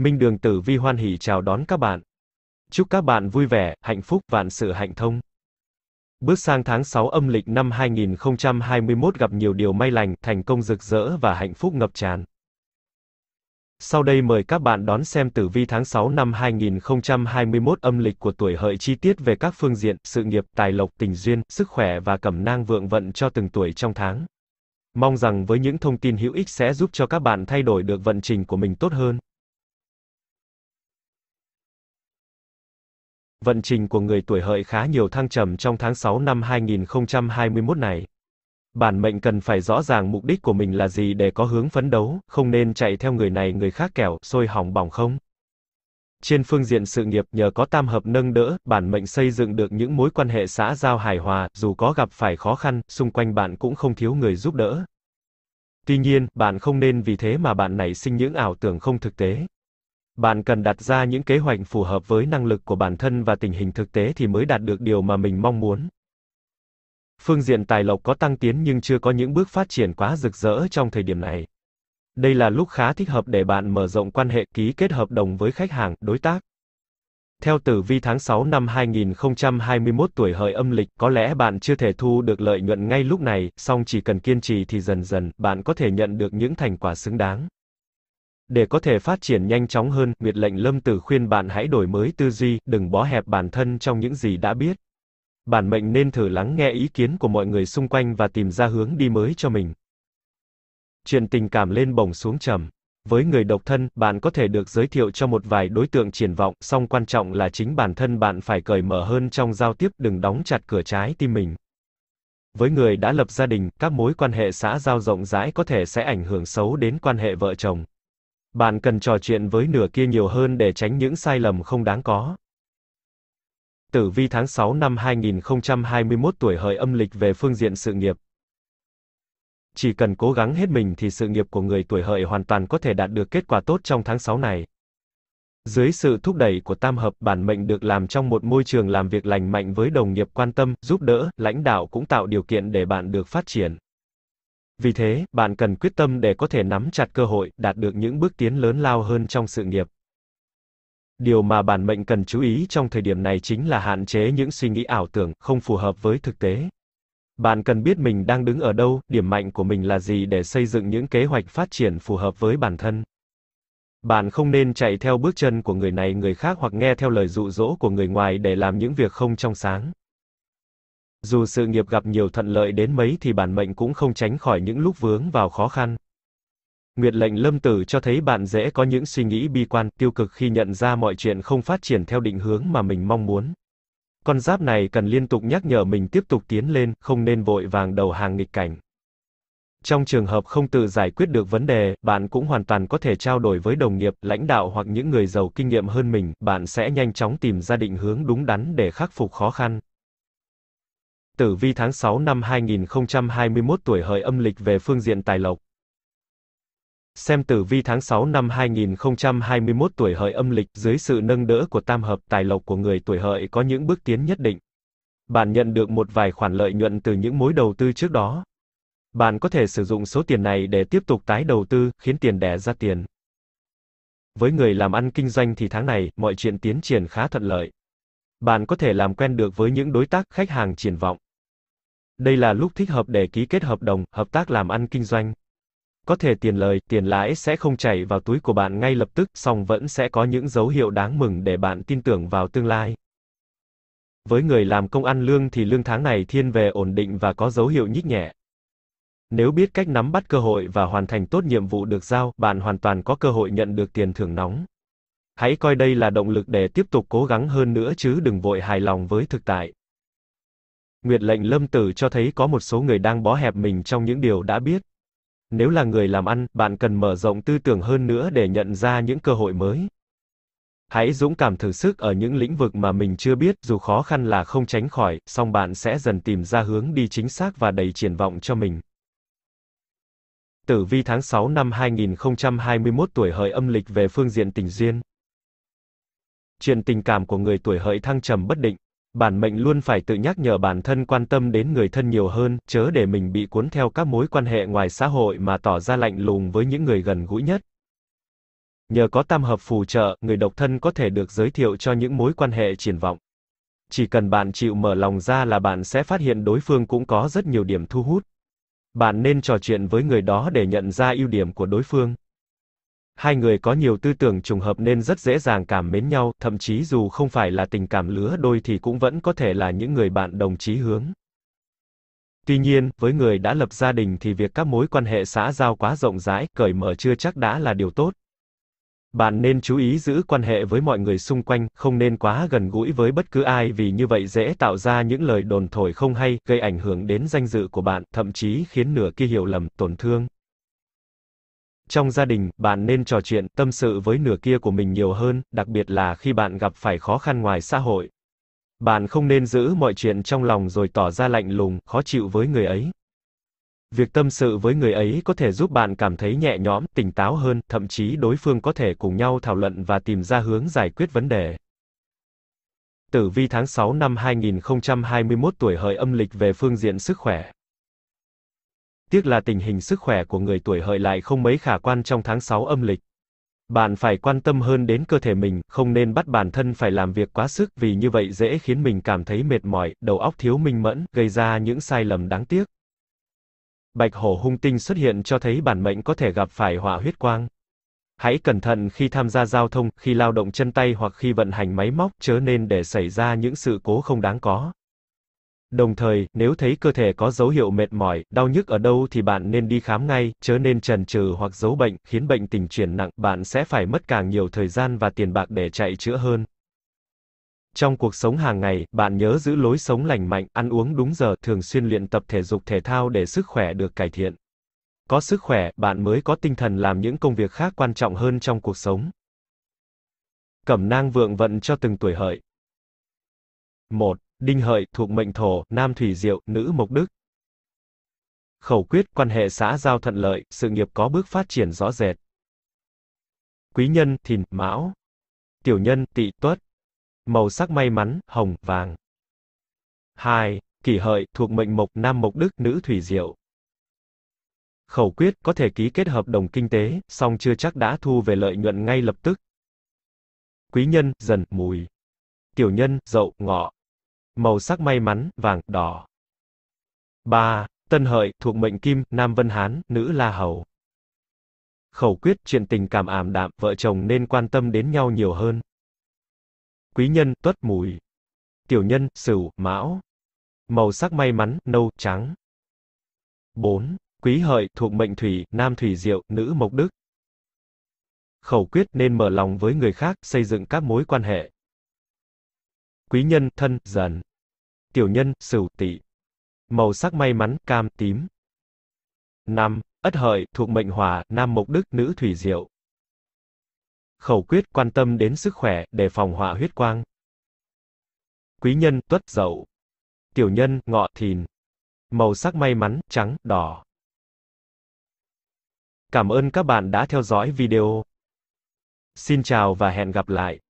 Minh Đường Tử Vi hoan hỉ chào đón các bạn. Chúc các bạn vui vẻ, hạnh phúc, vạn sự hạnh thông. Bước sang tháng 6 âm lịch năm 2021 gặp nhiều điều may lành, thành công rực rỡ và hạnh phúc ngập tràn. Sau đây mời các bạn đón xem tử vi tháng 6 năm 2021 âm lịch của tuổi hợi chi tiết về các phương diện, sự nghiệp, tài lộc, tình duyên, sức khỏe và cẩm nang vượng vận cho từng tuổi trong tháng. Mong rằng với những thông tin hữu ích sẽ giúp cho các bạn thay đổi được vận trình của mình tốt hơn. vận trình của người tuổi hợi khá nhiều thăng trầm trong tháng 6 năm 2021 này. Bản mệnh cần phải rõ ràng mục đích của mình là gì để có hướng phấn đấu, không nên chạy theo người này người khác kẻo, sôi hỏng bỏng không. Trên phương diện sự nghiệp nhờ có tam hợp nâng đỡ, bản mệnh xây dựng được những mối quan hệ xã giao hài hòa, dù có gặp phải khó khăn, xung quanh bạn cũng không thiếu người giúp đỡ. Tuy nhiên, bạn không nên vì thế mà bạn nảy sinh những ảo tưởng không thực tế bạn cần đặt ra những kế hoạch phù hợp với năng lực của bản thân và tình hình thực tế thì mới đạt được điều mà mình mong muốn. Phương diện tài lộc có tăng tiến nhưng chưa có những bước phát triển quá rực rỡ trong thời điểm này. Đây là lúc khá thích hợp để bạn mở rộng quan hệ ký kết hợp đồng với khách hàng, đối tác. Theo tử vi tháng 6 năm 2021 tuổi hợi âm lịch, có lẽ bạn chưa thể thu được lợi nhuận ngay lúc này, song chỉ cần kiên trì thì dần dần, bạn có thể nhận được những thành quả xứng đáng. Để có thể phát triển nhanh chóng hơn, Nguyệt lệnh Lâm Tử khuyên bạn hãy đổi mới tư duy, đừng bó hẹp bản thân trong những gì đã biết. Bản mệnh nên thử lắng nghe ý kiến của mọi người xung quanh và tìm ra hướng đi mới cho mình. Chuyện tình cảm lên bổng xuống trầm. Với người độc thân, bạn có thể được giới thiệu cho một vài đối tượng triển vọng, song quan trọng là chính bản thân bạn phải cởi mở hơn trong giao tiếp, đừng đóng chặt cửa trái tim mình. Với người đã lập gia đình, các mối quan hệ xã giao rộng rãi có thể sẽ ảnh hưởng xấu đến quan hệ vợ chồng. Bạn cần trò chuyện với nửa kia nhiều hơn để tránh những sai lầm không đáng có. Tử vi tháng 6 năm 2021 tuổi hợi âm lịch về phương diện sự nghiệp. Chỉ cần cố gắng hết mình thì sự nghiệp của người tuổi hợi hoàn toàn có thể đạt được kết quả tốt trong tháng 6 này. Dưới sự thúc đẩy của tam hợp bản mệnh được làm trong một môi trường làm việc lành mạnh với đồng nghiệp quan tâm, giúp đỡ, lãnh đạo cũng tạo điều kiện để bạn được phát triển. Vì thế, bạn cần quyết tâm để có thể nắm chặt cơ hội, đạt được những bước tiến lớn lao hơn trong sự nghiệp. Điều mà bản mệnh cần chú ý trong thời điểm này chính là hạn chế những suy nghĩ ảo tưởng không phù hợp với thực tế. Bạn cần biết mình đang đứng ở đâu, điểm mạnh của mình là gì để xây dựng những kế hoạch phát triển phù hợp với bản thân. Bạn không nên chạy theo bước chân của người này người khác hoặc nghe theo lời dụ dỗ của người ngoài để làm những việc không trong sáng. Dù sự nghiệp gặp nhiều thuận lợi đến mấy thì bản mệnh cũng không tránh khỏi những lúc vướng vào khó khăn. Nguyệt lệnh lâm tử cho thấy bạn dễ có những suy nghĩ bi quan, tiêu cực khi nhận ra mọi chuyện không phát triển theo định hướng mà mình mong muốn. Con giáp này cần liên tục nhắc nhở mình tiếp tục tiến lên, không nên vội vàng đầu hàng nghịch cảnh. Trong trường hợp không tự giải quyết được vấn đề, bạn cũng hoàn toàn có thể trao đổi với đồng nghiệp, lãnh đạo hoặc những người giàu kinh nghiệm hơn mình, bạn sẽ nhanh chóng tìm ra định hướng đúng đắn để khắc phục khó khăn tử vi tháng 6 năm 2021 tuổi hợi âm lịch về phương diện tài lộc. Xem tử vi tháng 6 năm 2021 tuổi hợi âm lịch dưới sự nâng đỡ của tam hợp tài lộc của người tuổi hợi có những bước tiến nhất định. Bạn nhận được một vài khoản lợi nhuận từ những mối đầu tư trước đó. Bạn có thể sử dụng số tiền này để tiếp tục tái đầu tư, khiến tiền đẻ ra tiền. Với người làm ăn kinh doanh thì tháng này, mọi chuyện tiến triển khá thuận lợi. Bạn có thể làm quen được với những đối tác khách hàng triển vọng. Đây là lúc thích hợp để ký kết hợp đồng, hợp tác làm ăn kinh doanh. Có thể tiền lời, tiền lãi sẽ không chảy vào túi của bạn ngay lập tức, song vẫn sẽ có những dấu hiệu đáng mừng để bạn tin tưởng vào tương lai. Với người làm công ăn lương thì lương tháng này thiên về ổn định và có dấu hiệu nhích nhẹ. Nếu biết cách nắm bắt cơ hội và hoàn thành tốt nhiệm vụ được giao, bạn hoàn toàn có cơ hội nhận được tiền thưởng nóng. Hãy coi đây là động lực để tiếp tục cố gắng hơn nữa chứ đừng vội hài lòng với thực tại. Nguyệt lệnh lâm tử cho thấy có một số người đang bó hẹp mình trong những điều đã biết. Nếu là người làm ăn, bạn cần mở rộng tư tưởng hơn nữa để nhận ra những cơ hội mới. Hãy dũng cảm thử sức ở những lĩnh vực mà mình chưa biết, dù khó khăn là không tránh khỏi, song bạn sẽ dần tìm ra hướng đi chính xác và đầy triển vọng cho mình. Tử vi tháng 6 năm 2021 tuổi hợi âm lịch về phương diện tình duyên. Chuyện tình cảm của người tuổi hợi thăng trầm bất định bản mệnh luôn phải tự nhắc nhở bản thân quan tâm đến người thân nhiều hơn, chớ để mình bị cuốn theo các mối quan hệ ngoài xã hội mà tỏ ra lạnh lùng với những người gần gũi nhất. Nhờ có tam hợp phù trợ, người độc thân có thể được giới thiệu cho những mối quan hệ triển vọng. Chỉ cần bạn chịu mở lòng ra là bạn sẽ phát hiện đối phương cũng có rất nhiều điểm thu hút. Bạn nên trò chuyện với người đó để nhận ra ưu điểm của đối phương hai người có nhiều tư tưởng trùng hợp nên rất dễ dàng cảm mến nhau, thậm chí dù không phải là tình cảm lứa đôi thì cũng vẫn có thể là những người bạn đồng chí hướng. Tuy nhiên, với người đã lập gia đình thì việc các mối quan hệ xã giao quá rộng rãi, cởi mở chưa chắc đã là điều tốt. Bạn nên chú ý giữ quan hệ với mọi người xung quanh, không nên quá gần gũi với bất cứ ai vì như vậy dễ tạo ra những lời đồn thổi không hay, gây ảnh hưởng đến danh dự của bạn, thậm chí khiến nửa kia hiểu lầm, tổn thương. Trong gia đình, bạn nên trò chuyện, tâm sự với nửa kia của mình nhiều hơn, đặc biệt là khi bạn gặp phải khó khăn ngoài xã hội. Bạn không nên giữ mọi chuyện trong lòng rồi tỏ ra lạnh lùng, khó chịu với người ấy. Việc tâm sự với người ấy có thể giúp bạn cảm thấy nhẹ nhõm, tỉnh táo hơn, thậm chí đối phương có thể cùng nhau thảo luận và tìm ra hướng giải quyết vấn đề. Tử vi tháng 6 năm 2021 tuổi hợi âm lịch về phương diện sức khỏe tiếc là tình hình sức khỏe của người tuổi hợi lại không mấy khả quan trong tháng 6 âm lịch. Bạn phải quan tâm hơn đến cơ thể mình, không nên bắt bản thân phải làm việc quá sức, vì như vậy dễ khiến mình cảm thấy mệt mỏi, đầu óc thiếu minh mẫn, gây ra những sai lầm đáng tiếc. Bạch hổ hung tinh xuất hiện cho thấy bản mệnh có thể gặp phải họa huyết quang. Hãy cẩn thận khi tham gia giao thông, khi lao động chân tay hoặc khi vận hành máy móc, chớ nên để xảy ra những sự cố không đáng có. Đồng thời, nếu thấy cơ thể có dấu hiệu mệt mỏi, đau nhức ở đâu thì bạn nên đi khám ngay, chớ nên trần trừ hoặc giấu bệnh, khiến bệnh tình chuyển nặng, bạn sẽ phải mất càng nhiều thời gian và tiền bạc để chạy chữa hơn. Trong cuộc sống hàng ngày, bạn nhớ giữ lối sống lành mạnh, ăn uống đúng giờ, thường xuyên luyện tập thể dục thể thao để sức khỏe được cải thiện. Có sức khỏe, bạn mới có tinh thần làm những công việc khác quan trọng hơn trong cuộc sống. Cẩm nang vượng vận cho từng tuổi hợi. 1. Đinh hợi thuộc mệnh thổ, nam thủy diệu, nữ mộc đức. Khẩu quyết quan hệ xã giao thuận lợi, sự nghiệp có bước phát triển rõ rệt. Quý nhân, thìn, mão. Tiểu nhân, tỵ, tuất. Màu sắc may mắn, hồng, vàng. 2. Kỷ hợi, thuộc mệnh mộc, nam mộc đức, nữ thủy diệu. Khẩu quyết có thể ký kết hợp đồng kinh tế, song chưa chắc đã thu về lợi nhuận ngay lập tức. Quý nhân, dần, mùi. Tiểu nhân, dậu, ngọ màu sắc may mắn, vàng, đỏ. 3. Tân Hợi, thuộc mệnh Kim, Nam Vân Hán, nữ La Hầu. Khẩu quyết chuyện tình cảm ảm đạm, vợ chồng nên quan tâm đến nhau nhiều hơn. Quý nhân, tuất mùi. Tiểu nhân, sửu, mão. Màu sắc may mắn, nâu, trắng. 4. Quý hợi, thuộc mệnh thủy, nam thủy diệu, nữ mộc đức. Khẩu quyết nên mở lòng với người khác, xây dựng các mối quan hệ. Quý nhân, thân, dần. Tiểu nhân, sửu, tỵ. Màu sắc may mắn, cam, tím. 5. Ất hợi, thuộc mệnh hỏa, nam mục đức, nữ thủy diệu. Khẩu quyết quan tâm đến sức khỏe, đề phòng họa huyết quang. Quý nhân, tuất dậu. Tiểu nhân, ngọ thìn. Màu sắc may mắn, trắng, đỏ. Cảm ơn các bạn đã theo dõi video. Xin chào và hẹn gặp lại.